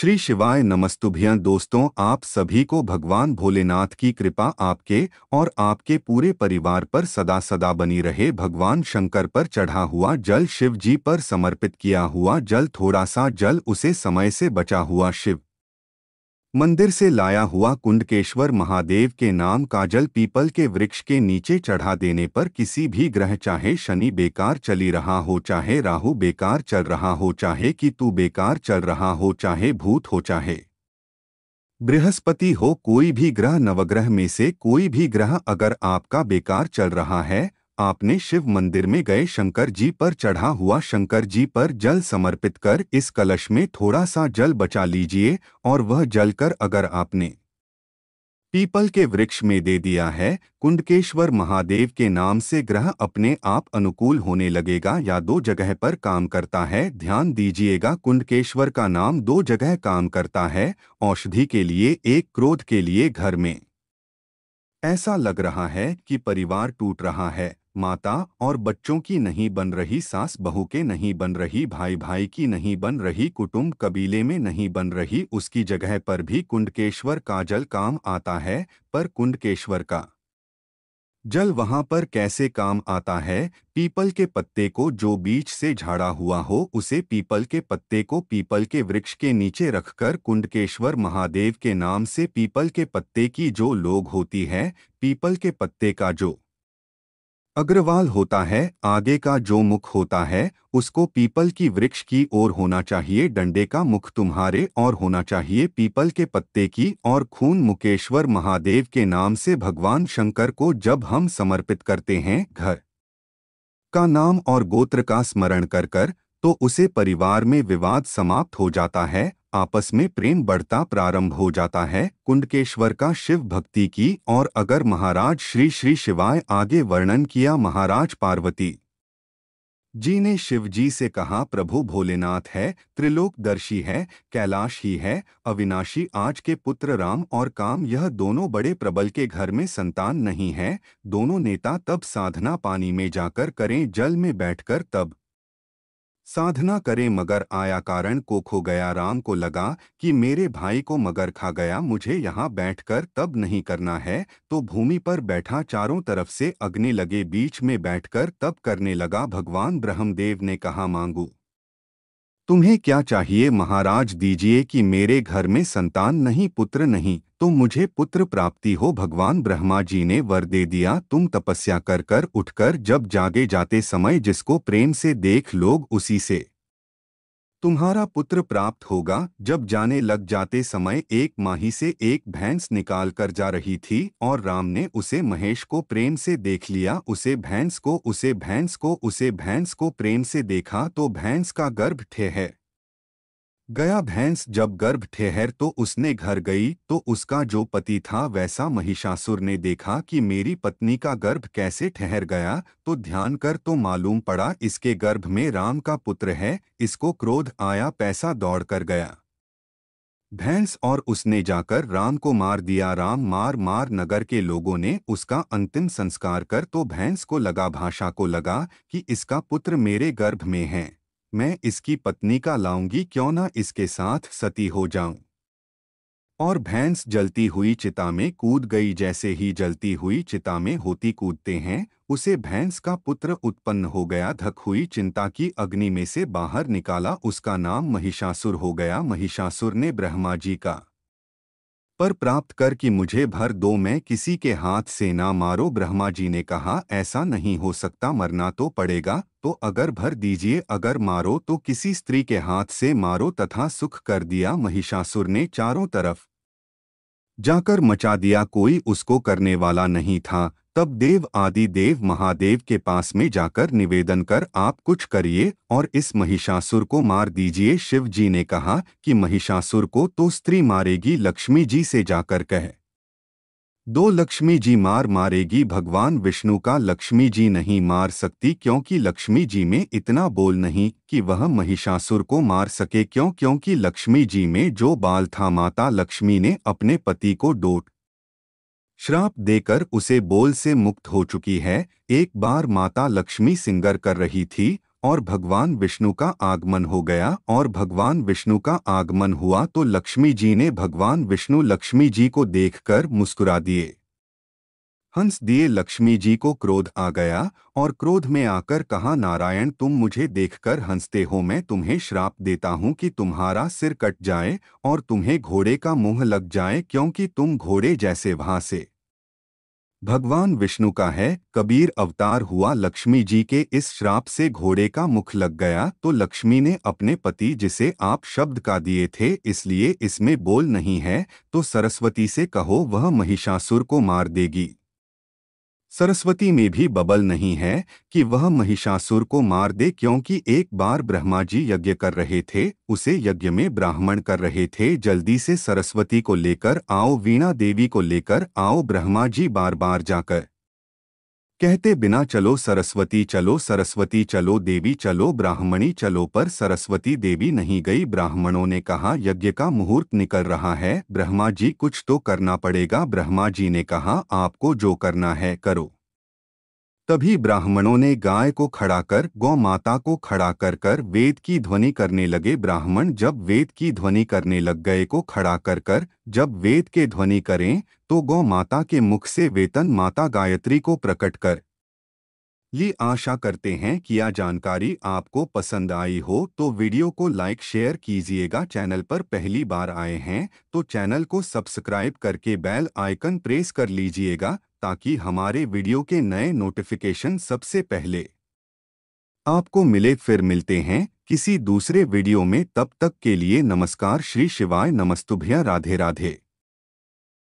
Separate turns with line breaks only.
श्री शिवाय नमस्तुभ्य दोस्तों आप सभी को भगवान भोलेनाथ की कृपा आपके और आपके पूरे परिवार पर सदा सदा बनी रहे भगवान शंकर पर चढ़ा हुआ जल शिव जी पर समर्पित किया हुआ जल थोड़ा सा जल उसे समय से बचा हुआ शिव मंदिर से लाया हुआ कुंडकेश्वर महादेव के नाम का जल पीपल के वृक्ष के नीचे चढ़ा देने पर किसी भी ग्रह चाहे शनि बेकार चली रहा हो चाहे राहु बेकार चल रहा हो चाहे कि तू बेकार चल रहा हो चाहे भूत हो चाहे बृहस्पति हो कोई भी ग्रह नवग्रह में से कोई भी ग्रह अगर आपका बेकार चल रहा है आपने शिव मंदिर में गए शंकर जी पर चढ़ा हुआ शंकर जी पर जल समर्पित कर इस कलश में थोड़ा सा जल बचा लीजिए और वह जल कर अगर आपने पीपल के वृक्ष में दे दिया है कुंडकेश्वर महादेव के नाम से ग्रह अपने आप अनुकूल होने लगेगा या दो जगह पर काम करता है ध्यान दीजिएगा कुंडकेश्वर का नाम दो जगह काम करता है औषधि के लिए एक क्रोध के लिए घर में ऐसा लग रहा है कि परिवार टूट रहा है माता और बच्चों की नहीं बन रही सास बहू के नहीं बन रही भाई भाई की नहीं बन रही कुटुंब कबीले में नहीं बन रही उसकी जगह पर भी कुंडकेश्वर का जल काम आता है पर कुंडकेश्वर का जल वहाँ पर कैसे काम आता है पीपल के पत्ते को जो बीच से झाड़ा हुआ हो उसे पीपल के पत्ते को पीपल के वृक्ष के नीचे रखकर कुंडकेश्वर महादेव के नाम से पीपल के पत्ते की जो लोग होती है पीपल के पत्ते का जो अग्रवाल होता है आगे का जो मुख होता है उसको पीपल की वृक्ष की ओर होना चाहिए डंडे का मुख तुम्हारे और होना चाहिए पीपल के पत्ते की और खून मुकेश्वर महादेव के नाम से भगवान शंकर को जब हम समर्पित करते हैं घर का नाम और गोत्र का स्मरण कर कर तो उसे परिवार में विवाद समाप्त हो जाता है आपस में प्रेम बढ़ता प्रारंभ हो जाता है कुंडकेश्वर का शिव भक्ति की और अगर महाराज श्री श्री शिवाय आगे वर्णन किया महाराज पार्वती जी ने शिव जी से कहा प्रभु भोलेनाथ है त्रिलोकदर्शी है कैलाश ही है अविनाशी आज के पुत्र राम और काम यह दोनों बड़े प्रबल के घर में संतान नहीं है दोनों नेता तब साधना पानी में जाकर करें जल में बैठकर तब साधना करे मगर आया कारण को खो गया राम को लगा कि मेरे भाई को मगर खा गया मुझे यहाँ बैठकर तब नहीं करना है तो भूमि पर बैठा चारों तरफ से अग्नि लगे बीच में बैठकर तब करने लगा भगवान ब्रह्मदेव ने कहा मांगू तुम्हें क्या चाहिए महाराज दीजिए कि मेरे घर में संतान नहीं पुत्र नहीं तो मुझे पुत्र प्राप्ति हो भगवान ब्रह्मा जी ने वर दे दिया तुम तपस्या कर कर उठकर जब जागे जाते समय जिसको प्रेम से देख लोग उसी से तुम्हारा पुत्र प्राप्त होगा जब जाने लग जाते समय एक माही से एक भैंस निकाल कर जा रही थी और राम ने उसे महेश को प्रेम से देख लिया उसे भैंस को उसे भैंस को उसे भैंस को प्रेम से देखा तो भैंस का गर्भ ठे है गया भैंस जब गर्भ ठहर तो उसने घर गई तो उसका जो पति था वैसा महिषासुर ने देखा कि मेरी पत्नी का गर्भ कैसे ठहर गया तो ध्यान कर तो मालूम पड़ा इसके गर्भ में राम का पुत्र है इसको क्रोध आया पैसा दौड़ कर गया भैंस और उसने जाकर राम को मार दिया राम मार मार नगर के लोगों ने उसका अंतिम संस्कार कर तो भैंस को लगा भाषा को लगा कि इसका पुत्र मेरे गर्भ में है मैं इसकी पत्नी का लाऊंगी क्यों ना इसके साथ सती हो जाऊं और भैंस जलती हुई चिता में कूद गई जैसे ही जलती हुई चिता में होती कूदते हैं उसे भैंस का पुत्र उत्पन्न हो गया धक हुई चिंता की अग्नि में से बाहर निकाला उसका नाम महिषासुर हो गया महिषासुर ने ब्रह्मा जी का पर प्राप्त कर कि मुझे भर दो मैं किसी के हाथ से ना मारो ब्रह्मा जी ने कहा ऐसा नहीं हो सकता मरना तो पड़ेगा तो अगर भर दीजिए अगर मारो तो किसी स्त्री के हाथ से मारो तथा सुख कर दिया महिषासुर ने चारों तरफ जाकर मचा दिया कोई उसको करने वाला नहीं था तब देव आदि देव महादेव के पास में जाकर निवेदन कर आप कुछ करिए और इस महिषासुर को मार दीजिए शिव जी ने कहा कि महिषासुर को तो स्त्री मारेगी लक्ष्मी जी से जाकर कह दो लक्ष्मी जी मार मारेगी भगवान विष्णु का लक्ष्मी जी नहीं मार सकती क्योंकि लक्ष्मी जी में इतना बोल नहीं कि वह महिषासुर को मार सके क्यों क्योंकि लक्ष्मी जी में जो बाल था माता लक्ष्मी ने अपने पति को डोट श्राप देकर उसे बोल से मुक्त हो चुकी है एक बार माता लक्ष्मी सिंगर कर रही थी और भगवान विष्णु का आगमन हो गया और भगवान विष्णु का आगमन हुआ तो लक्ष्मी जी ने भगवान विष्णु लक्ष्मी जी को देखकर मुस्कुरा दिए हंस दिए लक्ष्मी जी को क्रोध आ गया और क्रोध में आकर कहा नारायण तुम मुझे देखकर हंसते हो मैं तुम्हें श्राप देता हूँ कि तुम्हारा सिर कट जाए और तुम्हें घोड़े का मुंह लग जाए क्योंकि तुम घोड़े जैसे वहां से भगवान विष्णु का है कबीर अवतार हुआ लक्ष्मी जी के इस श्राप से घोड़े का मुख लग गया तो लक्ष्मी ने अपने पति जिसे आप शब्द का दिए थे इसलिए इसमें बोल नहीं है तो सरस्वती से कहो वह महिषासुर को मार देगी सरस्वती में भी बबल नहीं है कि वह महिषासुर को मार दे क्योंकि एक बार ब्रह्मा जी यज्ञ कर रहे थे उसे यज्ञ में ब्राह्मण कर रहे थे जल्दी से सरस्वती को लेकर आओ वीणा देवी को लेकर आओ ब्रह्मा जी बार बार जाकर कहते बिना चलो सरस्वती चलो सरस्वती चलो देवी चलो ब्राह्मणी चलो पर सरस्वती देवी नहीं गई ब्राह्मणों ने कहा यज्ञ का मुहूर्त निकल रहा है ब्रह्मा जी कुछ तो करना पड़ेगा ब्रह्मा जी ने कहा आपको जो करना है करो तभी ब्राह्मणों ने गाय को खड़ा कर गौ माता को खड़ा कर कर वेद की ध्वनि करने लगे ब्राह्मण जब वेद की ध्वनि करने लग गए को खड़ा कर कर जब वेद के ध्वनि करें तो गौ माता के मुख से वेतन माता गायत्री को प्रकट कर ये आशा करते हैं कि यह जानकारी आपको पसंद आई हो तो वीडियो को लाइक शेयर कीजिएगा चैनल पर पहली बार आए हैं तो चैनल को सब्सक्राइब करके बैल आइकन प्रेस कर लीजिएगा ताकि हमारे वीडियो के नए नोटिफिकेशन सबसे पहले आपको मिले फिर मिलते हैं किसी दूसरे वीडियो में तब तक के लिए नमस्कार श्री शिवाय नमस्तुभ्या राधे राधे